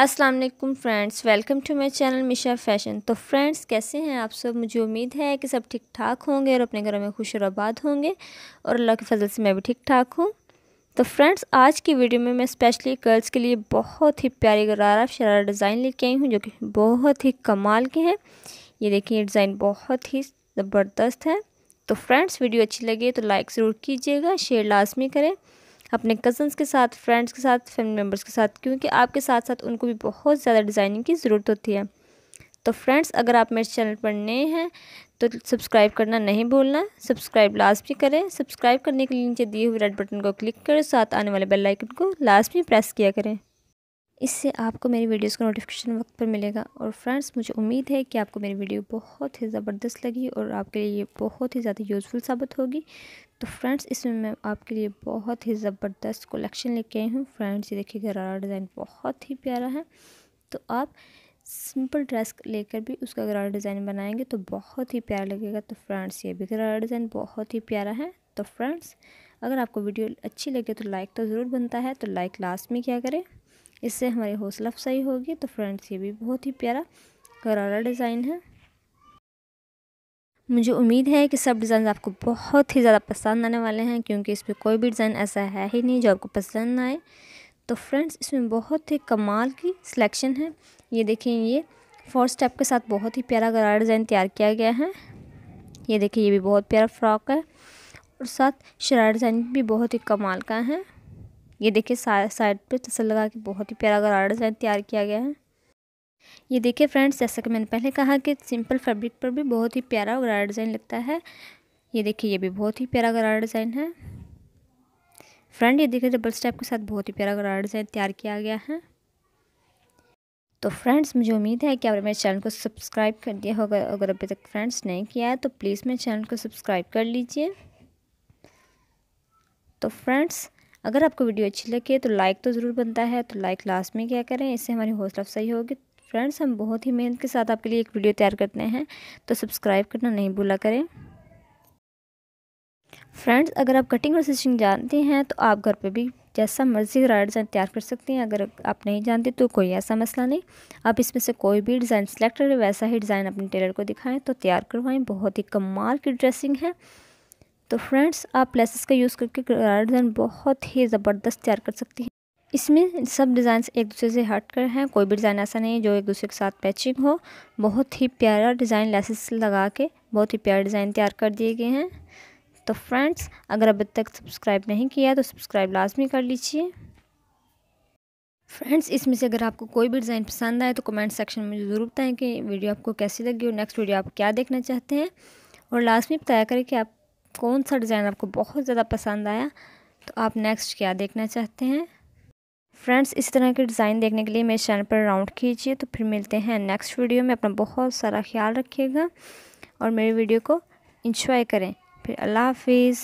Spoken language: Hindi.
अस्सलाम वालेकुम friends welcome to my channel Misha fashion तो फ्रेंड्स कैसे हैं आप सब मुझे उम्मीद है कि सब ठीक ठाक होंगे और अपने घरों में खुश और आबाद होंगे और अल्लाह के फजल से मैं भी ठीक ठाक हूँ तो फ्रेंड्स आज की वीडियो में मैं स्पेशली गर्ल्स के लिए बहुत ही प्यारी गरारा शरारा डिज़ाइन लेके आई हूँ जो कि बहुत ही कमाल के हैं ये देखिए ये डिज़ाइन बहुत ही ज़बरदस्त है तो फ्रेंड्स वीडियो अच्छी लगे तो लाइक ज़रूर कीजिएगा शेयर लाजमी करें अपने कज़न्स के साथ फ्रेंड्स के साथ फैमिली मेम्बर्स के साथ क्योंकि आपके साथ साथ उनको भी बहुत ज़्यादा डिज़ाइनिंग की ज़रूरत होती है तो फ्रेंड्स अगर आप मेरे चैनल पर नए हैं तो सब्सक्राइब करना नहीं भूलना सब्सक्राइब लास्ट भी करें सब्सक्राइब करने के लिए नीचे दिए हुए रेड बटन को क्लिक करें साथ आने वाले बेल आइकन को लास्ट में प्रेस किया करें इससे आपको मेरी वीडियोस का नोटिफिकेशन वक्त पर मिलेगा और फ्रेंड्स मुझे उम्मीद है कि आपको मेरी वीडियो बहुत ही ज़बरदस्त लगी और आपके लिए ये बहुत ही ज़्यादा यूज़फुल साबित होगी तो फ्रेंड्स इसमें मैं आपके लिए बहुत ही ज़बरदस्त कलेक्शन लेके आई हूँ फ्रेंड्स ये देखिए गरारा डिज़ाइन बहुत ही प्यारा है तो आप सिंपल ड्रेस लेकर भी उसका गरारा डिज़ाइन बनाएंगे तो बहुत ही प्यारा लगेगा तो फ्रेंड्स ये भी गरारा डिज़ाइन बहुत ही प्यारा है तो फ्रेंड्स अगर आपको वीडियो अच्छी लगे तो लाइक तो ज़रूर बनता है तो लाइक लास्ट में क्या करें इससे हमारी हौसला अफजाई होगी तो फ्रेंड्स ये भी बहुत ही प्यारा करारा डिज़ाइन है मुझे उम्मीद है कि सब डिज़ाइन आपको बहुत ही ज़्यादा पसंद आने वाले हैं क्योंकि इस पर कोई भी डिज़ाइन ऐसा है ही नहीं जो आपको पसंद ना आए तो फ्रेंड्स इसमें बहुत ही कमाल की सिलेक्शन है ये देखें ये फोर स्टेप के साथ बहुत ही प्यारा गरारा डिज़ाइन तैयार किया गया है ये देखिए ये भी बहुत प्यारा फ्रॉक है और साथ शरारा डिज़ाइन भी बहुत ही कमाल का है ये देखिए साइड पे तसल लगा के बहुत ही प्यारा गरारा डिज़ाइन तैयार किया गया है ये देखिए फ्रेंड्स जैसा कि मैंने पहले कहा कि सिंपल फैब्रिक पर भी बहुत ही प्यारा गरारा डिज़ाइन लगता है ये देखिए ये भी बहुत ही प्यारा गरारा डिज़ाइन है फ्रेंड ये देखिए डबल स्टेप के साथ बहुत ही प्यारा गरारा डिज़ाइन तैयार किया गया है तो फ्रेंड्स मुझे उम्मीद है कि आपने मेरे चैनल को सब्सक्राइब कर दिया होगा अगर अभी तक फ्रेंड्स नहीं किया है तो प्लीज़ मेरे चैनल को सब्सक्राइब कर लीजिए तो फ्रेंड्स अगर आपको वीडियो अच्छी लगे तो लाइक तो ज़रूर बनता है तो लाइक लास्ट में क्या करें इससे हमारी हौसला सही होगी फ्रेंड्स हम बहुत ही मेहनत के साथ आपके लिए एक वीडियो तैयार करते हैं तो सब्सक्राइब करना नहीं भूला करें फ्रेंड्स अगर आप कटिंग और स्टिचिंग जानते हैं तो आप घर पे भी जैसा मर्ज़ी रॉ डिज़ाइन तैयार कर सकते हैं अगर आप नहीं जानते तो कोई ऐसा मसला नहीं आप इसमें से कोई भी डिज़ाइन सेलेक्ट करें वैसा ही डिज़ाइन अपने टेलर को दिखाएं तो तैयार करवाएं बहुत ही कमाल की ड्रेसिंग है तो फ्रेंड्स आप लेसेस का यूज़ करके गार्डन बहुत ही ज़बरदस्त तैयार कर सकती हैं इसमें सब डिज़ाइंस एक दूसरे से हट कर हैं कोई भी डिज़ाइन ऐसा नहीं है जो एक दूसरे के साथ पैचिंग हो बहुत ही प्यारा डिज़ाइन लेसेस लगा के बहुत ही प्यारा डिज़ाइन तैयार कर दिए गए हैं तो फ्रेंड्स अगर अब तक सब्सक्राइब नहीं किया तो सब्सक्राइब लाजमी कर लीजिए फ्रेंड्स इसमें से अगर आपको कोई भी डिज़ाइन पसंद आए तो कमेंट सेक्शन में ज़रूर बताएँ कि वीडियो आपको कैसी लगी और नेक्स्ट वीडियो आप क्या देखना चाहते हैं और लास्ट में बताया करें कि आप कौन सा डिज़ाइन आपको बहुत ज़्यादा पसंद आया तो आप नेक्स्ट क्या देखना चाहते हैं फ्रेंड्स इस तरह के डिज़ाइन देखने के लिए मेरे चैनल पर राउंड कीजिए तो फिर मिलते हैं नेक्स्ट वीडियो में अपना बहुत सारा ख्याल रखिएगा और मेरी वीडियो को इंजॉय करें फिर अल्लाह हाफिज़